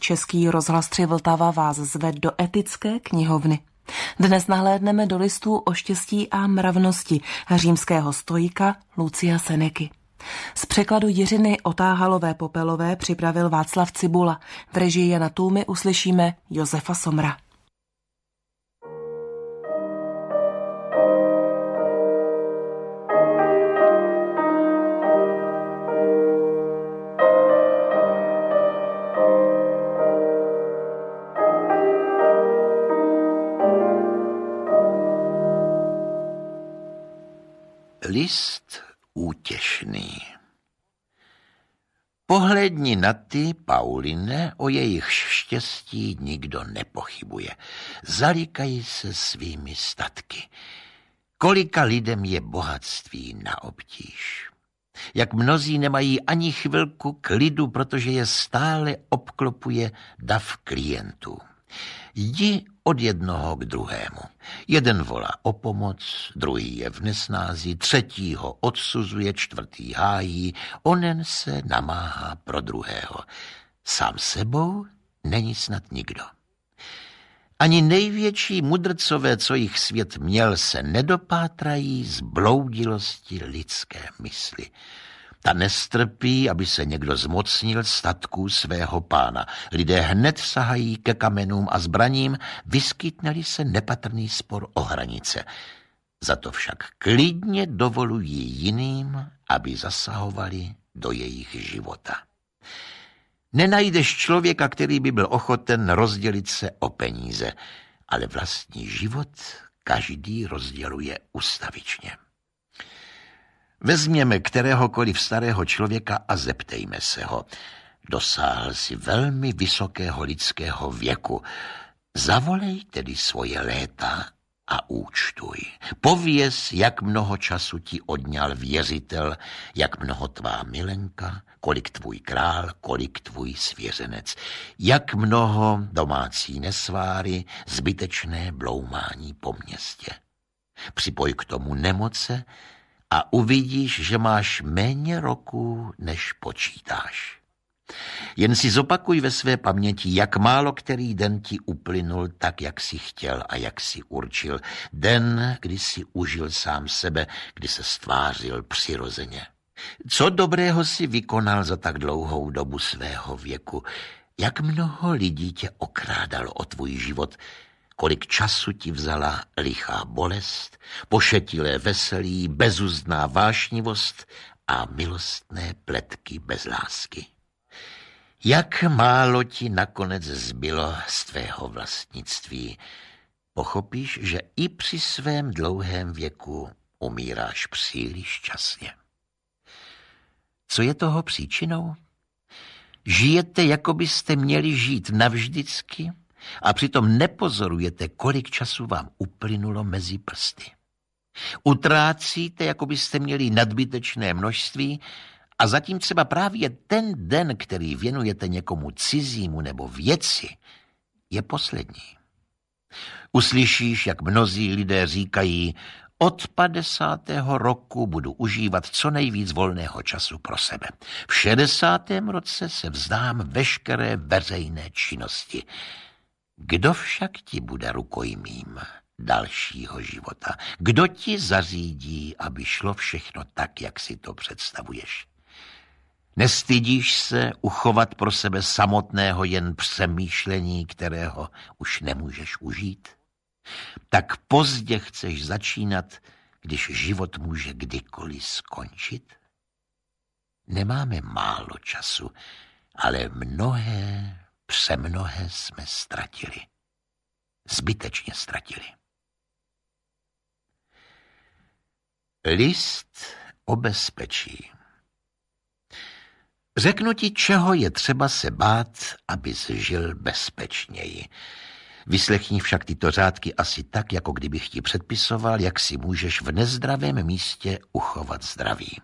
Český rozhlas Tři Vltava vás zve do etické knihovny. Dnes nahlédneme do listů o štěstí a mravnosti římského stojka Lucia Seneky. Z překladu Jiřiny Otáhalové Popelové připravil Václav Cibula. V režii Jana Tůmy uslyšíme Josefa Somra. List útěšný Pohledni na ty, Pauline, o jejich štěstí nikdo nepochybuje. Zalikají se svými statky. Kolika lidem je bohatství na obtíž? Jak mnozí nemají ani chvilku klidu, protože je stále obklopuje dav klientů. Jdi od jednoho k druhému. Jeden volá o pomoc, druhý je v nesnázi, třetí ho odsuzuje, čtvrtý hájí, onen se namáhá pro druhého. Sám sebou není snad nikdo. Ani největší mudrcové, co jich svět měl, se nedopátrají z bloudilosti lidské mysli. Ta nestrpí, aby se někdo zmocnil statků svého pána. Lidé hned sahají ke kamenům a zbraním, vyskytneli se nepatrný spor o hranice. Za to však klidně dovolují jiným, aby zasahovali do jejich života. Nenajdeš člověka, který by byl ochoten rozdělit se o peníze, ale vlastní život každý rozděluje ustavičně. Vezměme kteréhokoliv starého člověka a zeptejme se ho. Dosáhl si velmi vysokého lidského věku. Zavolej tedy svoje léta a účtuj. Pověz, jak mnoho času ti odňal věřitel, jak mnoho tvá milenka, kolik tvůj král, kolik tvůj svěřenec, jak mnoho domácí nesváry, zbytečné bloumání po městě. Připoj k tomu nemoce, a uvidíš, že máš méně roků, než počítáš. Jen si zopakuj ve své paměti, jak málo který den ti uplynul tak, jak si chtěl a jak si určil. Den, kdy si užil sám sebe, kdy se stvářil přirozeně. Co dobrého si vykonal za tak dlouhou dobu svého věku? Jak mnoho lidí tě okrádalo o tvůj život? kolik času ti vzala lichá bolest, pošetilé veselí, bezuzná vášnivost a milostné pletky bez lásky. Jak málo ti nakonec zbylo z tvého vlastnictví, pochopíš, že i při svém dlouhém věku umíráš příliš časně. Co je toho příčinou? Žijete, jako byste měli žít navždycky – a přitom nepozorujete, kolik času vám uplynulo mezi prsty. Utrácíte, jako byste měli nadbytečné množství a zatím třeba právě ten den, který věnujete někomu cizímu nebo věci, je poslední. Uslyšíš, jak mnozí lidé říkají, od 50. roku budu užívat co nejvíc volného času pro sebe. V 60. roce se vzdám veškeré veřejné činnosti. Kdo však ti bude rukojmím dalšího života? Kdo ti zařídí, aby šlo všechno tak, jak si to představuješ? Nestydíš se uchovat pro sebe samotného jen přemýšlení, kterého už nemůžeš užít? Tak pozdě chceš začínat, když život může kdykoliv skončit? Nemáme málo času, ale mnohé Přemnohé jsme ztratili. Zbytečně ztratili. List o bezpečí. Řeknu ti, čeho je třeba se bát, aby žil bezpečněji. Vyslechni však tyto řádky asi tak, jako kdybych ti předpisoval, jak si můžeš v nezdravém místě uchovat zdraví.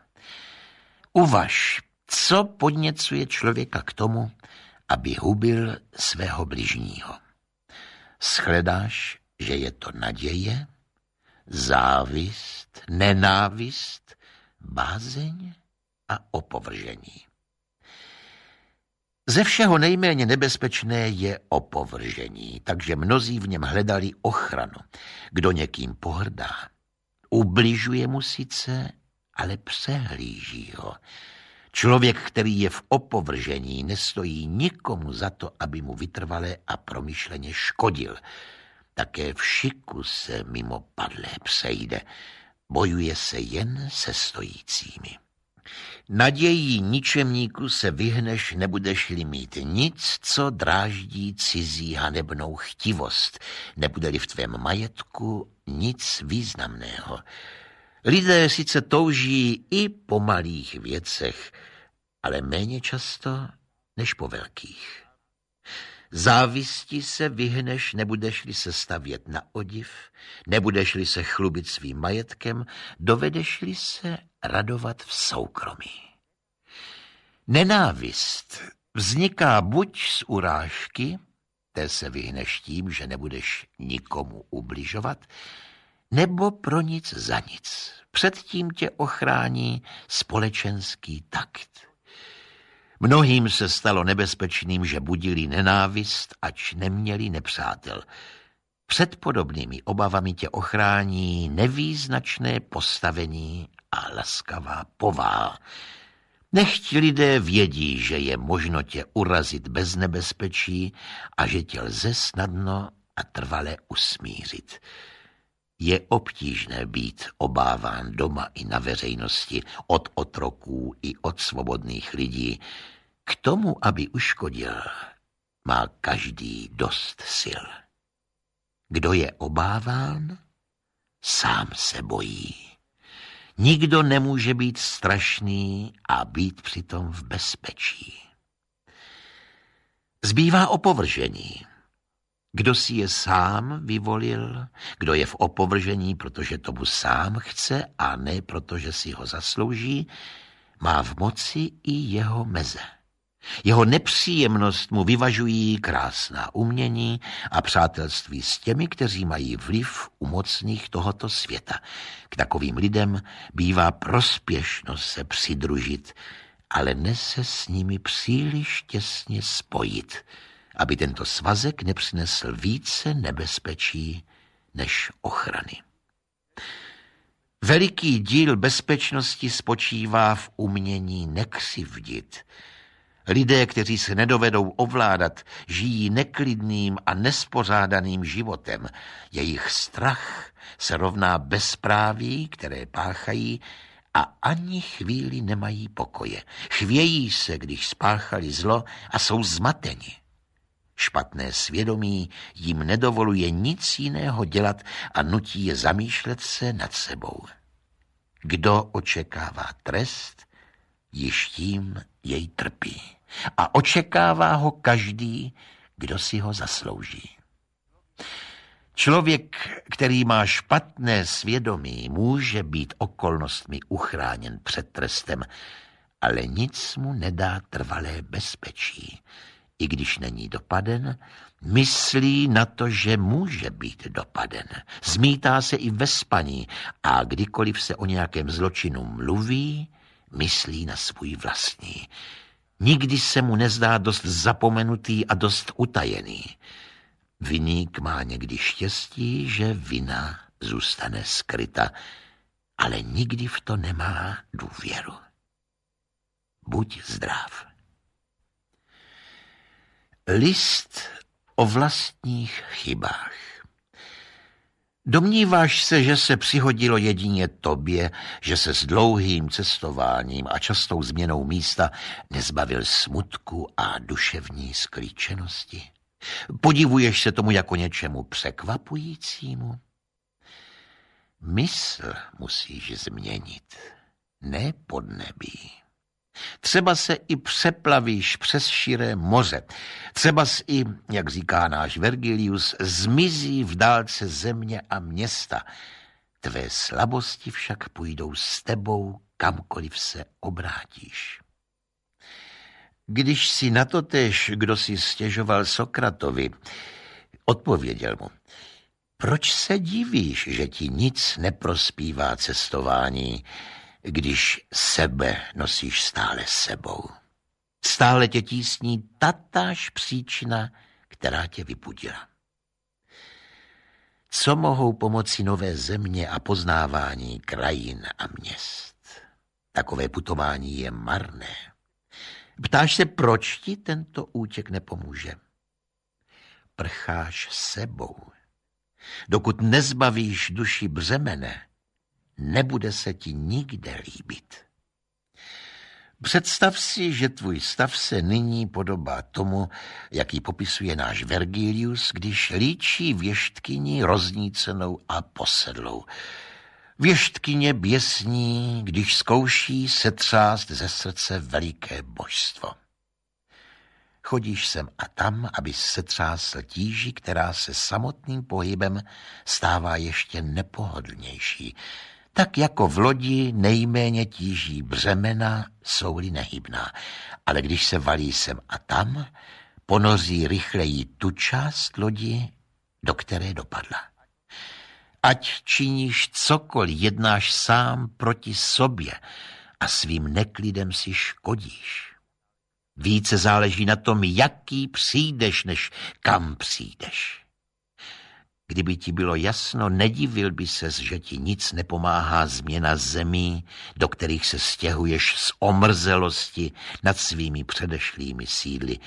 Uvaž, co podněcuje člověka k tomu, aby hubil svého bližního. Shledáš, že je to naděje, závist, nenávist, bázeň a opovržení. Ze všeho nejméně nebezpečné je opovržení, takže mnozí v něm hledali ochranu. Kdo někým pohrdá, ubližuje mu sice, ale přehlíží ho. Člověk, který je v opovržení, nestojí nikomu za to, aby mu vytrvalé a promyšleně škodil. Také v šiku se mimo padlé psejde. Bojuje se jen se stojícími. Nadějí ničemníku se vyhneš, nebudeš-li mít nic, co dráždí cizí hanebnou chtivost, nebude-li v tvém majetku nic významného. Lidé sice touží i po malých věcech, ale méně často než po velkých. Závisti se vyhneš, nebudeš-li se stavět na odiv, nebudeš-li se chlubit svým majetkem, dovedeš-li se radovat v soukromí. Nenávist vzniká buď z urážky, té se vyhneš tím, že nebudeš nikomu ubližovat, nebo pro nic za nic. Předtím tě ochrání společenský takt. Mnohým se stalo nebezpečným, že budili nenávist, ač neměli nepřátel. Před podobnými obavami tě ochrání nevýznačné postavení a laskavá povaha. Nechť lidé vědí, že je možno tě urazit bez nebezpečí a že tě lze snadno a trvale usmířit je obtížné být obáván doma i na veřejnosti od otroků i od svobodných lidí. K tomu, aby uškodil, má každý dost sil. Kdo je obáván, sám se bojí. Nikdo nemůže být strašný a být přitom v bezpečí. Zbývá opovržení. Kdo si je sám vyvolil, kdo je v opovržení, protože tomu sám chce a ne protože si ho zaslouží, má v moci i jeho meze. Jeho nepříjemnost mu vyvažují krásná umění a přátelství s těmi, kteří mají vliv u mocných tohoto světa. K takovým lidem bývá prospěšno se přidružit, ale ne se s nimi příliš těsně spojit – aby tento svazek nepřinesl více nebezpečí než ochrany. Veliký díl bezpečnosti spočívá v umění nekřivdit. Lidé, kteří se nedovedou ovládat, žijí neklidným a nespořádaným životem. Jejich strach se rovná bezpráví, které páchají, a ani chvíli nemají pokoje. Chvějí se, když spáchali zlo a jsou zmateni. Špatné svědomí jim nedovoluje nic jiného dělat a nutí je zamýšlet se nad sebou. Kdo očekává trest, již tím jej trpí. A očekává ho každý, kdo si ho zaslouží. Člověk, který má špatné svědomí, může být okolnostmi uchráněn před trestem, ale nic mu nedá trvalé bezpečí i když není dopaden, myslí na to, že může být dopaden. Zmítá se i ve spaní a kdykoliv se o nějakém zločinu mluví, myslí na svůj vlastní. Nikdy se mu nezdá dost zapomenutý a dost utajený. Viník má někdy štěstí, že vina zůstane skryta, ale nikdy v to nemá důvěru. Buď zdrav. List o vlastních chybách. Domníváš se, že se přihodilo jedině tobě, že se s dlouhým cestováním a častou změnou místa nezbavil smutku a duševní sklíčenosti? Podivuješ se tomu jako něčemu překvapujícímu? Mysl musíš změnit, ne podnebí. Třeba se i přeplavíš přes širé moře. Třeba i, jak říká náš Vergilius, zmizí v dálce země a města. Tvé slabosti však půjdou s tebou, kamkoliv se obrátíš. Když si na to tež, kdo si stěžoval Sokratovi, odpověděl mu, proč se divíš, že ti nic neprospívá cestování, když sebe nosíš stále sebou. Stále tě tísní tatáž příčina, která tě vypudila. Co mohou pomoci nové země a poznávání krajin a měst? Takové putování je marné. Ptáš se, proč ti tento útěk nepomůže? Prcháš sebou. Dokud nezbavíš duši břemene, nebude se ti nikde líbit. Představ si, že tvůj stav se nyní podobá tomu, jaký popisuje náš Vergilius, když líčí věštkyni roznícenou a posedlou. Věštkyně běsní, když zkouší setřást ze srdce veliké božstvo. Chodíš sem a tam, aby setřásl tíži, která se samotným pohybem stává ještě nepohodlnější, tak jako v lodi nejméně tíží břemena, jsou-li nehybná. Ale když se valí sem a tam, ponoří rychleji tu část lodi, do které dopadla. Ať činíš cokoliv, jednáš sám proti sobě a svým neklidem si škodíš. Více záleží na tom, jaký přijdeš, než kam přijdeš. Kdyby ti bylo jasno, nedivil by se, že ti nic nepomáhá změna zemí, do kterých se stěhuješ z omrzelosti nad svými předešlými sídly.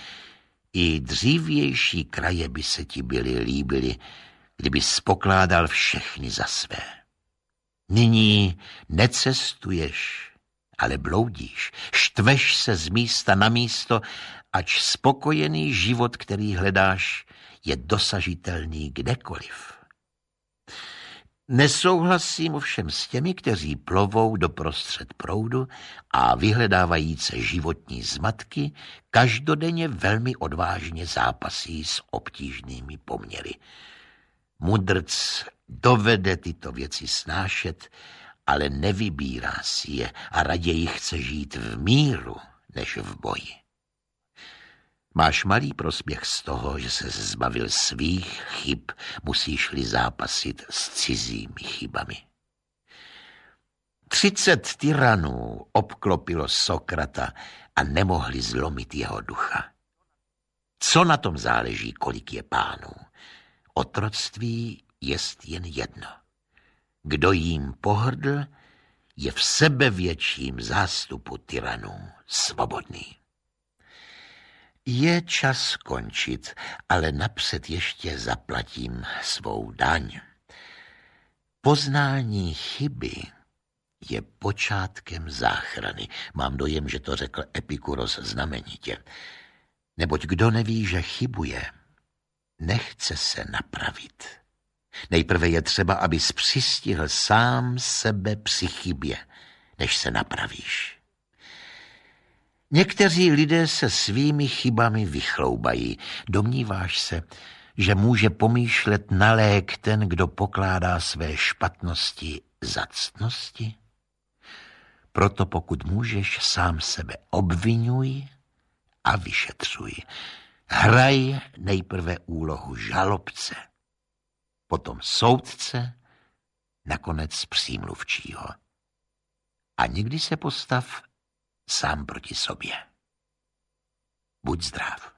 I dřívější kraje by se ti byly líbily, kdyby spokládal všechny za své. Nyní necestuješ, ale bloudíš, štveš se z místa na místo, ač spokojený život, který hledáš, je dosažitelný kdekoliv. Nesouhlasím ovšem s těmi, kteří plovou prostřed proudu a vyhledávajíce životní zmatky každodenně velmi odvážně zápasí s obtížnými poměry. Mudrc dovede tyto věci snášet, ale nevybírá si je a raději chce žít v míru než v boji. Máš malý prospěch z toho, že se zbavil svých chyb, musíš-li zápasit s cizími chybami. Třicet tyranů obklopilo Sokrata a nemohli zlomit jeho ducha. Co na tom záleží, kolik je pánů? Otroctví jest jen jedno. Kdo jim pohrdl, je v sebevětším zástupu tyranů svobodný. Je čas končit, ale napřed ještě zaplatím svou daň. Poznání chyby je počátkem záchrany. Mám dojem, že to řekl Epikuros znamenitě. Neboť kdo neví, že chybuje, nechce se napravit. Nejprve je třeba, aby přistihl sám sebe při chybě, než se napravíš. Někteří lidé se svými chybami vychloubají. Domníváš se, že může pomýšlet na lék ten, kdo pokládá své špatnosti za ctnosti? Proto pokud můžeš, sám sebe obvinuj a vyšetřuj. Hraj nejprve úlohu žalobce, potom soudce, nakonec přímluvčího. A nikdy se postav sám proti sobě. Buď zdrav.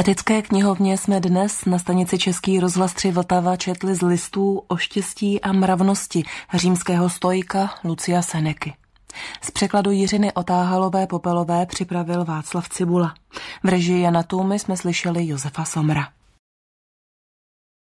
etické knihovně jsme dnes na stanici Český rozhlas 3 Vltava četli z listů o štěstí a mravnosti římského stojka Lucia Seneky. Z překladu Jiřiny Otáhalové Popelové připravil Václav Cibula. V režii Jana Tůmy jsme slyšeli Josefa Somra.